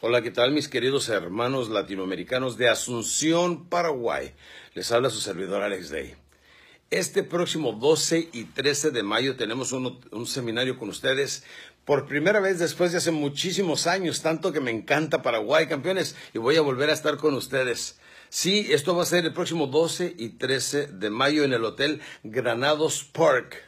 Hola, ¿qué tal mis queridos hermanos latinoamericanos de Asunción, Paraguay? Les habla su servidor Alex Day. Este próximo 12 y 13 de mayo tenemos un, seminario con ustedes por primera vez después de hace muchísimos años, tanto que me encanta Paraguay, campeones, y voy a volver a estar con ustedes. Sí, esto va a ser el próximo 12 y 13 de mayo en el Hotel Granados Park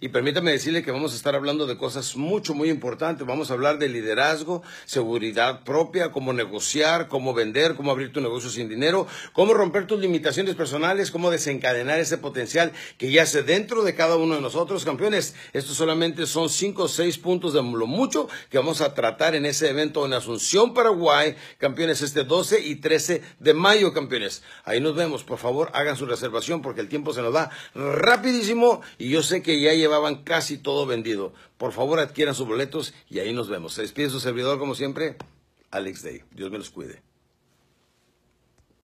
Y permítame decirle que vamos a estar hablando de cosas mucho, muy importantes. Vamos a hablar de liderazgo, seguridad propia, cómo negociar, cómo vender, cómo abrir tu negocio sin dinero, cómo romper tus limitaciones personales, cómo desencadenar ese potencial que ya yace dentro de cada uno de nosotros, campeones. Estos solamente son cinco o seis puntos de lo mucho que vamos a tratar en ese evento en Asunción, Paraguay, campeones, este 12 y 13 de mayo, campeones. Ahí nos vemos. Por favor, hagan su reservación porque el tiempo se nos da rapidísimo y yo sé que ya hay llevaban casi todo vendido. Por favor, adquieran sus boletos y ahí nos vemos. Se despide su servidor, como siempre, Alex Day. Dios me los cuide.